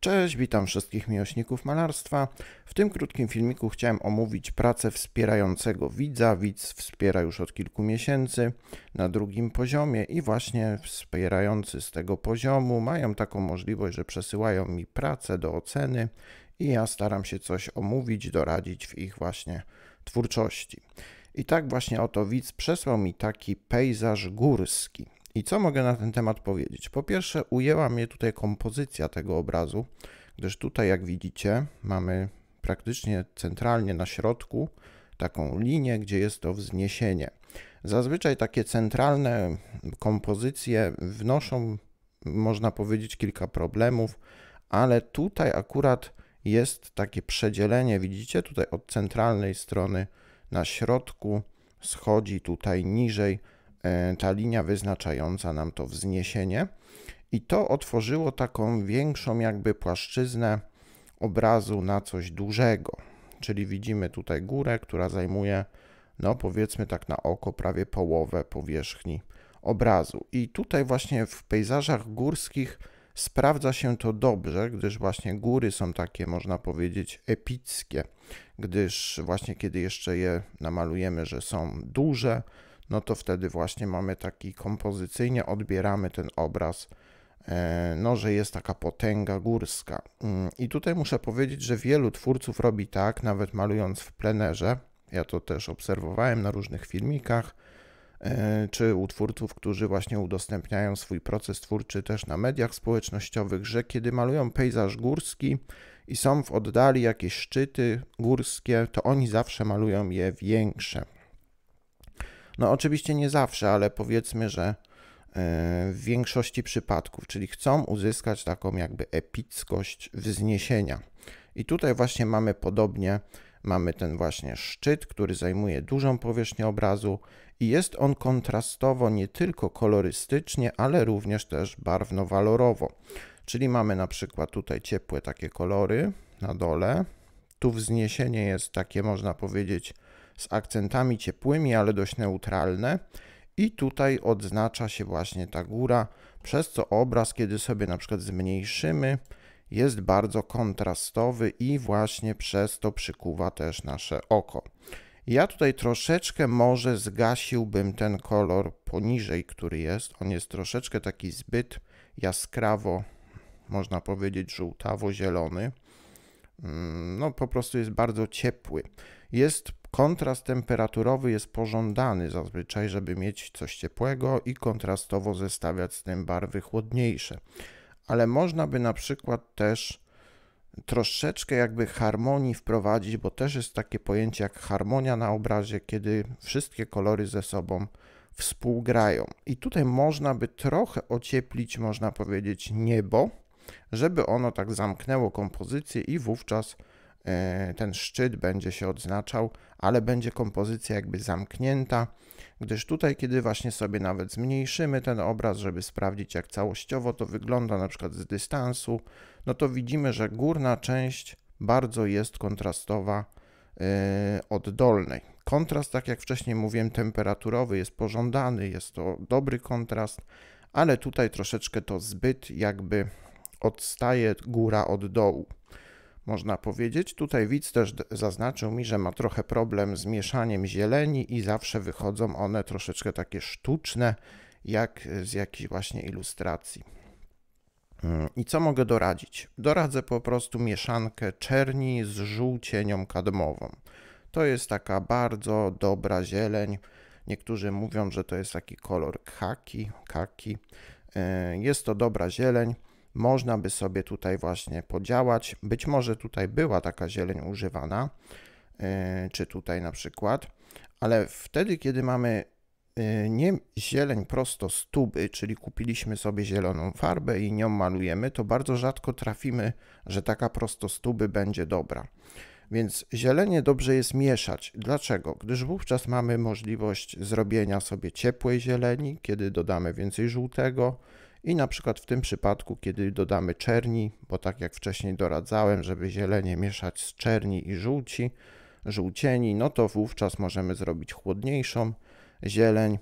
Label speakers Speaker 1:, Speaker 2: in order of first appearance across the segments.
Speaker 1: Cześć, witam wszystkich miłośników malarstwa. W tym krótkim filmiku chciałem omówić pracę wspierającego widza. Widz wspiera już od kilku miesięcy na drugim poziomie i właśnie wspierający z tego poziomu mają taką możliwość, że przesyłają mi pracę do oceny i ja staram się coś omówić, doradzić w ich właśnie twórczości. I tak właśnie oto widz przesłał mi taki pejzaż górski. I co mogę na ten temat powiedzieć? Po pierwsze, ujęła mnie tutaj kompozycja tego obrazu, gdyż tutaj, jak widzicie, mamy praktycznie centralnie na środku taką linię, gdzie jest to wzniesienie. Zazwyczaj takie centralne kompozycje wnoszą, można powiedzieć, kilka problemów, ale tutaj akurat jest takie przedzielenie, widzicie, tutaj od centralnej strony na środku schodzi tutaj niżej E, ta linia wyznaczająca nam to wzniesienie i to otworzyło taką większą jakby płaszczyznę obrazu na coś dużego. Czyli widzimy tutaj górę, która zajmuje no powiedzmy tak na oko prawie połowę powierzchni obrazu. I tutaj właśnie w pejzażach górskich sprawdza się to dobrze, gdyż właśnie góry są takie, można powiedzieć, epickie, gdyż właśnie kiedy jeszcze je namalujemy, że są duże, no to wtedy właśnie mamy taki kompozycyjnie odbieramy ten obraz, e, no, że jest taka potęga górska. Mm, I tutaj muszę powiedzieć, że wielu twórców robi tak, nawet malując w plenerze. Ja to też obserwowałem na różnych filmikach, e, czy u twórców, którzy właśnie udostępniają swój proces twórczy też na mediach społecznościowych, że kiedy malują pejzaż górski i są w oddali jakieś szczyty górskie, to oni zawsze malują je większe, no oczywiście nie zawsze, ale powiedzmy, że e, w większości przypadków, czyli chcą uzyskać taką jakby epickość wzniesienia. I tutaj właśnie mamy podobnie, mamy ten właśnie szczyt, który zajmuje dużą powierzchnię obrazu i jest on kontrastowo nie tylko kolorystycznie, ale również też barwno-walorowo. Czyli mamy na przykład tutaj ciepłe takie kolory na dole, tu wzniesienie jest takie, można powiedzieć, z akcentami ciepłymi, ale dość neutralne. I tutaj odznacza się właśnie ta góra, przez co obraz, kiedy sobie na przykład zmniejszymy, jest bardzo kontrastowy i właśnie przez to przykuwa też nasze oko. Ja tutaj troszeczkę może zgasiłbym ten kolor poniżej, który jest. On jest troszeczkę taki zbyt jaskrawo, można powiedzieć żółtawo-zielony. Mm, no po prostu jest bardzo ciepły. Jest Kontrast temperaturowy jest pożądany zazwyczaj, żeby mieć coś ciepłego i kontrastowo zestawiać z tym barwy chłodniejsze. Ale można by na przykład też troszeczkę jakby harmonii wprowadzić, bo też jest takie pojęcie jak harmonia na obrazie, kiedy wszystkie kolory ze sobą współgrają. I tutaj można by trochę ocieplić, można powiedzieć, niebo, żeby ono tak zamknęło kompozycję i wówczas E, ten szczyt będzie się odznaczał, ale będzie kompozycja jakby zamknięta, gdyż tutaj, kiedy właśnie sobie nawet zmniejszymy ten obraz, żeby sprawdzić jak całościowo to wygląda, na przykład z dystansu, no to widzimy, że górna część bardzo jest kontrastowa e, od dolnej. Kontrast, tak jak wcześniej mówiłem, temperaturowy jest pożądany, jest to dobry kontrast, ale tutaj troszeczkę to zbyt jakby odstaje góra od dołu można powiedzieć. Tutaj widz też zaznaczył mi, że ma trochę problem z mieszaniem zieleni i zawsze wychodzą one troszeczkę takie sztuczne, jak z jakiejś właśnie ilustracji. Mm, I co mogę doradzić? Doradzę po prostu mieszankę czerni z żółcienią kadmową. To jest taka bardzo dobra zieleń. Niektórzy mówią, że to jest taki kolor khaki, khaki. E, jest to dobra zieleń można by sobie tutaj właśnie podziałać. Być może tutaj była taka zieleń używana, e, czy tutaj na przykład, ale wtedy, kiedy mamy e, nie zieleń prosto z tuby, czyli kupiliśmy sobie zieloną farbę i nią malujemy, to bardzo rzadko trafimy, że taka prosto z tuby będzie dobra. Więc zielenie dobrze jest mieszać. Dlaczego? Gdyż wówczas mamy możliwość zrobienia sobie ciepłej zieleni, kiedy dodamy więcej żółtego, i na przykład w tym przypadku, kiedy dodamy czerni, bo tak jak wcześniej doradzałem, żeby zielenie mieszać z czerni i żółci, żółcieni, no to wówczas możemy zrobić chłodniejszą zieleń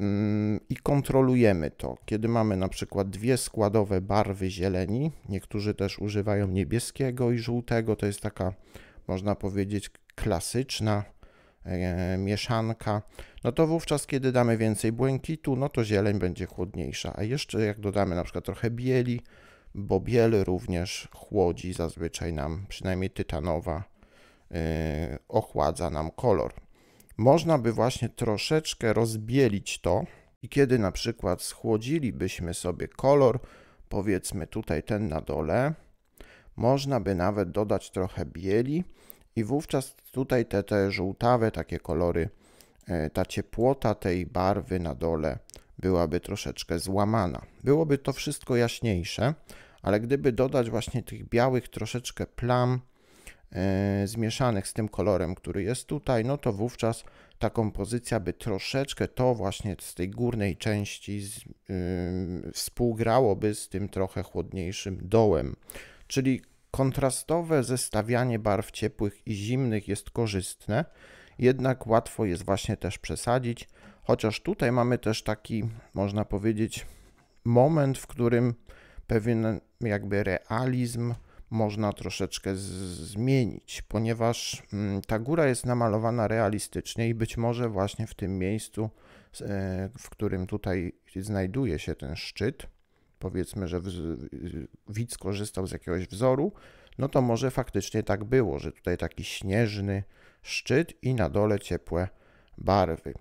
Speaker 1: mm, i kontrolujemy to. Kiedy mamy na przykład dwie składowe barwy zieleni, niektórzy też używają niebieskiego i żółtego, to jest taka, można powiedzieć, klasyczna E, mieszanka, no to wówczas, kiedy damy więcej błękitu, no to zieleń będzie chłodniejsza. A jeszcze jak dodamy na przykład trochę bieli, bo biel również chłodzi zazwyczaj nam, przynajmniej tytanowa, yy, ochładza nam kolor. Można by właśnie troszeczkę rozbielić to i kiedy na przykład schłodzilibyśmy sobie kolor, powiedzmy tutaj ten na dole, można by nawet dodać trochę bieli, i wówczas tutaj te, te żółtawe takie kolory, e, ta ciepłota tej barwy na dole byłaby troszeczkę złamana. Byłoby to wszystko jaśniejsze, ale gdyby dodać właśnie tych białych troszeczkę plam e, zmieszanych z tym kolorem, który jest tutaj, no to wówczas ta kompozycja by troszeczkę to właśnie z tej górnej części z, y, współgrałoby z tym trochę chłodniejszym dołem. Czyli Kontrastowe zestawianie barw ciepłych i zimnych jest korzystne, jednak łatwo jest właśnie też przesadzić, chociaż tutaj mamy też taki, można powiedzieć, moment, w którym pewien jakby realizm można troszeczkę zmienić, ponieważ mm, ta góra jest namalowana realistycznie i być może właśnie w tym miejscu, e, w którym tutaj znajduje się ten szczyt, powiedzmy, że widz korzystał z jakiegoś wzoru, no to może faktycznie tak było, że tutaj taki śnieżny szczyt i na dole ciepłe barwy.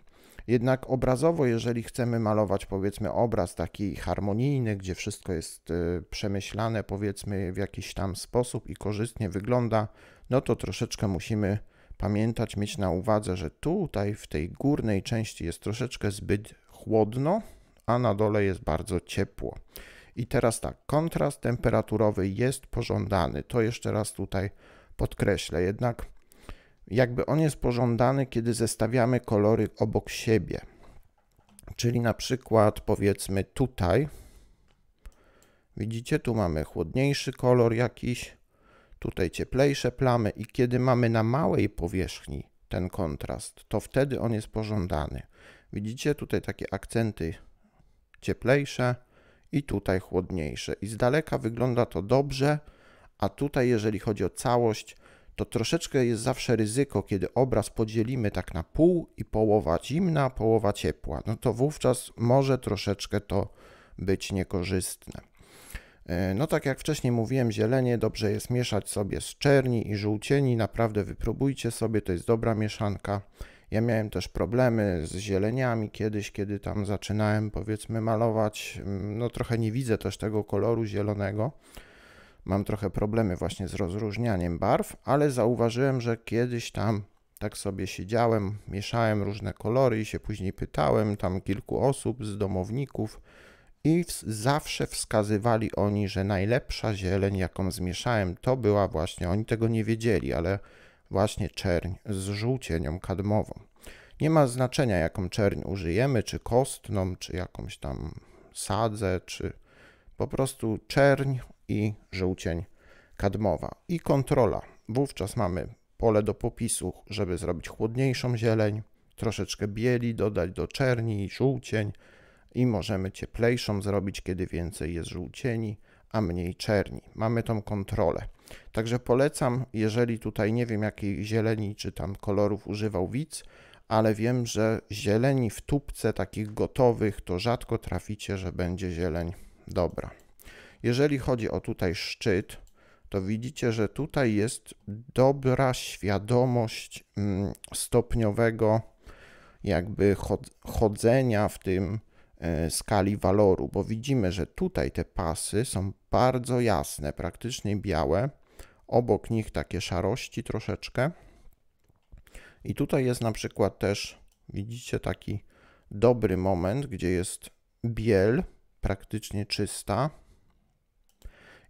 Speaker 1: Jednak obrazowo, jeżeli chcemy malować powiedzmy obraz taki harmonijny, gdzie wszystko jest e, przemyślane powiedzmy w jakiś tam sposób i korzystnie wygląda, no to troszeczkę musimy pamiętać, mieć na uwadze, że tutaj w tej górnej części jest troszeczkę zbyt chłodno, a na dole jest bardzo ciepło. I teraz tak, kontrast temperaturowy jest pożądany. To jeszcze raz tutaj podkreślę. Jednak jakby on jest pożądany, kiedy zestawiamy kolory obok siebie. Czyli na przykład powiedzmy tutaj, widzicie, tu mamy chłodniejszy kolor jakiś, tutaj cieplejsze plamy i kiedy mamy na małej powierzchni ten kontrast, to wtedy on jest pożądany. Widzicie tutaj takie akcenty cieplejsze i tutaj chłodniejsze. I z daleka wygląda to dobrze, a tutaj jeżeli chodzi o całość, to troszeczkę jest zawsze ryzyko, kiedy obraz podzielimy tak na pół i połowa zimna, połowa ciepła. No to wówczas może troszeczkę to być niekorzystne. E, no tak jak wcześniej mówiłem, zielenie dobrze jest mieszać sobie z czerni i żółcieni. Naprawdę wypróbujcie sobie, to jest dobra mieszanka. Ja miałem też problemy z zieleniami kiedyś, kiedy tam zaczynałem powiedzmy malować. Mm, no trochę nie widzę też tego koloru zielonego. Mam trochę problemy właśnie z rozróżnianiem barw, ale zauważyłem, że kiedyś tam tak sobie siedziałem, mieszałem różne kolory i się później pytałem tam kilku osób z domowników i zawsze wskazywali oni, że najlepsza zieleń, jaką zmieszałem, to była właśnie, oni tego nie wiedzieli, ale właśnie czerń z żółcienią kadmową. Nie ma znaczenia, jaką czerń użyjemy, czy kostną, czy jakąś tam sadzę, czy po prostu czerń i żółcień kadmowa. I kontrola. Wówczas mamy pole do popisu, żeby zrobić chłodniejszą zieleń, troszeczkę bieli dodać do czerni i żółcień i możemy cieplejszą zrobić, kiedy więcej jest żółcieni, a mniej czerni. Mamy tą kontrolę. Także polecam, jeżeli tutaj nie wiem jakiej zieleni czy tam kolorów używał widz, ale wiem, że zieleni w tubce takich gotowych to rzadko traficie, że będzie zieleń dobra. Jeżeli chodzi o tutaj szczyt, to widzicie, że tutaj jest dobra świadomość mm, stopniowego jakby chodzenia w tym e, skali waloru, bo widzimy, że tutaj te pasy są bardzo jasne, praktycznie białe, obok nich takie szarości troszeczkę. I tutaj jest na przykład też, widzicie, taki dobry moment, gdzie jest biel praktycznie czysta.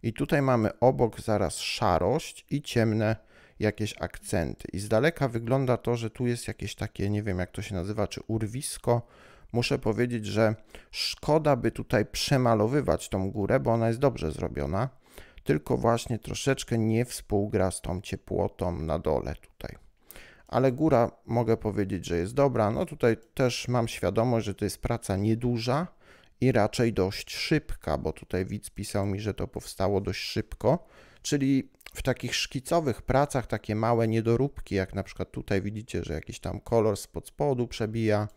Speaker 1: I tutaj mamy obok zaraz szarość i ciemne jakieś akcenty. I z daleka wygląda to, że tu jest jakieś takie, nie wiem jak to się nazywa, czy urwisko. Muszę powiedzieć, że szkoda by tutaj przemalowywać tą górę, bo ona jest dobrze zrobiona tylko właśnie troszeczkę nie współgra z tą ciepłotą na dole tutaj. Ale góra mogę powiedzieć, że jest dobra. No tutaj też mam świadomość, że to jest praca nieduża i raczej dość szybka, bo tutaj widz pisał mi, że to powstało dość szybko, czyli w takich szkicowych pracach takie małe niedoróbki, jak na przykład tutaj widzicie, że jakiś tam kolor spod spodu przebija,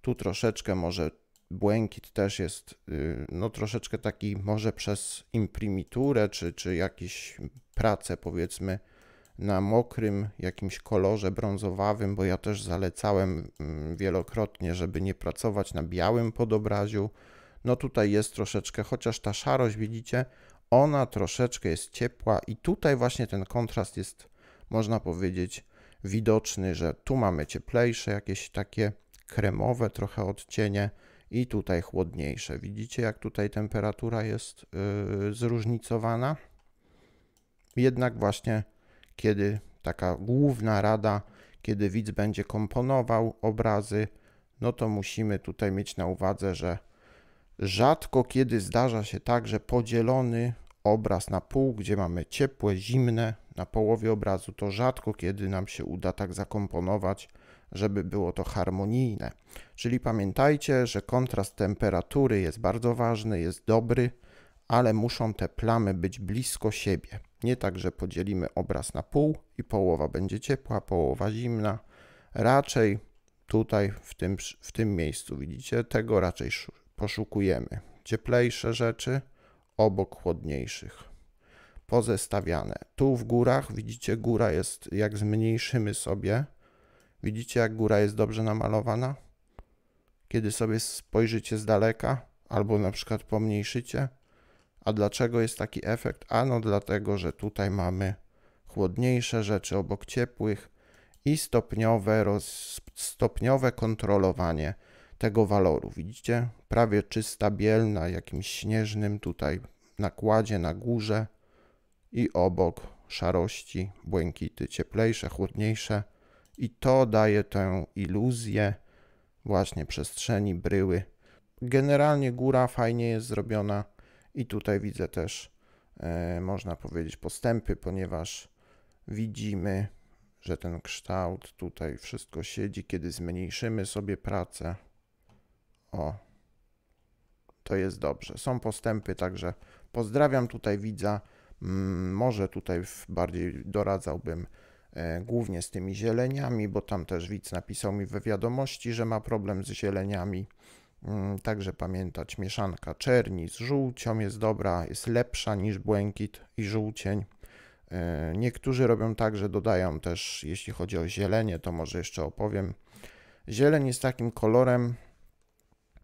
Speaker 1: tu troszeczkę może błękit też jest y, no, troszeczkę taki może przez imprimiturę czy, czy jakieś prace powiedzmy na mokrym jakimś kolorze brązowawym, bo ja też zalecałem mm, wielokrotnie, żeby nie pracować na białym podobraziu. No tutaj jest troszeczkę, chociaż ta szarość widzicie, ona troszeczkę jest ciepła i tutaj właśnie ten kontrast jest, można powiedzieć, widoczny, że tu mamy cieplejsze, jakieś takie kremowe trochę odcienie, i tutaj chłodniejsze. Widzicie, jak tutaj temperatura jest y, zróżnicowana? Jednak właśnie kiedy taka główna rada, kiedy widz będzie komponował obrazy, no to musimy tutaj mieć na uwadze, że rzadko kiedy zdarza się tak, że podzielony obraz na pół, gdzie mamy ciepłe, zimne na połowie obrazu, to rzadko kiedy nam się uda tak zakomponować, żeby było to harmonijne. Czyli pamiętajcie, że kontrast temperatury jest bardzo ważny, jest dobry, ale muszą te plamy być blisko siebie. Nie tak, że podzielimy obraz na pół i połowa będzie ciepła, połowa zimna. Raczej tutaj, w tym, w tym miejscu, widzicie, tego raczej poszukujemy. Cieplejsze rzeczy obok chłodniejszych. Pozestawiane. Tu w górach, widzicie, góra jest, jak zmniejszymy sobie Widzicie, jak góra jest dobrze namalowana? Kiedy sobie spojrzycie z daleka, albo na przykład pomniejszycie. A dlaczego jest taki efekt? Ano dlatego, że tutaj mamy chłodniejsze rzeczy obok ciepłych i stopniowe, roz, stopniowe kontrolowanie tego waloru. Widzicie? Prawie czysta biel na jakimś śnieżnym tutaj nakładzie na górze i obok szarości, błękity, cieplejsze, chłodniejsze i to daje tę iluzję właśnie przestrzeni, bryły. Generalnie góra fajnie jest zrobiona i tutaj widzę też, e, można powiedzieć, postępy, ponieważ widzimy, że ten kształt tutaj wszystko siedzi. Kiedy zmniejszymy sobie pracę, o, to jest dobrze. Są postępy, także pozdrawiam tutaj widza. Może tutaj bardziej doradzałbym E, głównie z tymi zieleniami, bo tam też widz napisał mi we wiadomości, że ma problem z zieleniami. Mm, także pamiętać, mieszanka czerni z żółcią jest dobra, jest lepsza niż błękit i żółcień. E, niektórzy robią tak, że dodają też, jeśli chodzi o zielenie, to może jeszcze opowiem. Zieleń jest takim kolorem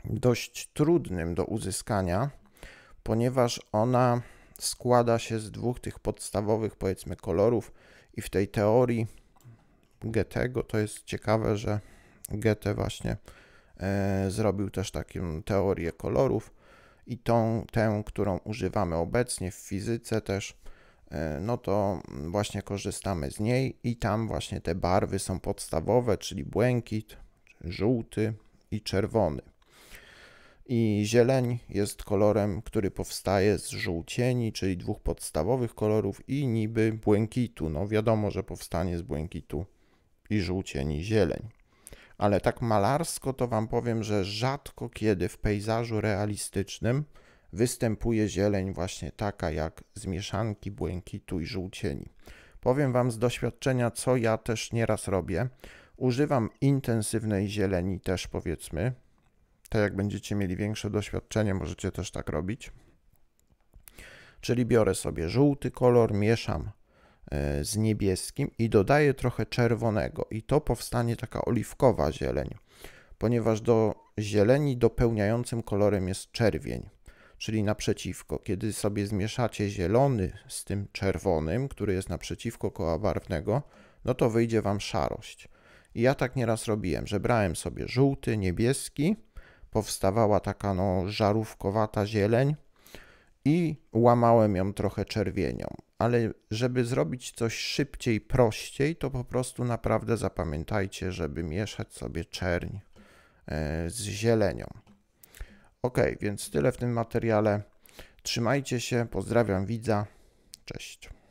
Speaker 1: dość trudnym do uzyskania, ponieważ ona składa się z dwóch tych podstawowych, powiedzmy, kolorów i w tej teorii Goethego to jest ciekawe, że Goethe właśnie e, zrobił też taką teorię kolorów i tą, tę, którą używamy obecnie w fizyce też, e, no to właśnie korzystamy z niej i tam właśnie te barwy są podstawowe, czyli błękit, żółty i czerwony i zieleń jest kolorem, który powstaje z żółcieni, czyli dwóch podstawowych kolorów i niby błękitu. No wiadomo, że powstanie z błękitu i żółcieni zieleń. Ale tak malarsko to wam powiem, że rzadko kiedy w pejzażu realistycznym występuje zieleń właśnie taka jak z mieszanki błękitu i żółcieni. Powiem wam z doświadczenia, co ja też nieraz robię. Używam intensywnej zieleni też powiedzmy, tak jak będziecie mieli większe doświadczenie, możecie też tak robić. Czyli biorę sobie żółty kolor, mieszam e, z niebieskim i dodaję trochę czerwonego i to powstanie taka oliwkowa zieleń, ponieważ do zieleni dopełniającym kolorem jest czerwień, czyli naprzeciwko. Kiedy sobie zmieszacie zielony z tym czerwonym, który jest naprzeciwko koła barwnego, no to wyjdzie Wam szarość. I ja tak nieraz robiłem, że brałem sobie żółty, niebieski, powstawała taka no, żarówkowata zieleń i łamałem ją trochę czerwienią. Ale żeby zrobić coś szybciej, prościej, to po prostu naprawdę zapamiętajcie, żeby mieszać sobie czerń e, z zielenią. Ok, więc tyle w tym materiale. Trzymajcie się, pozdrawiam widza. Cześć.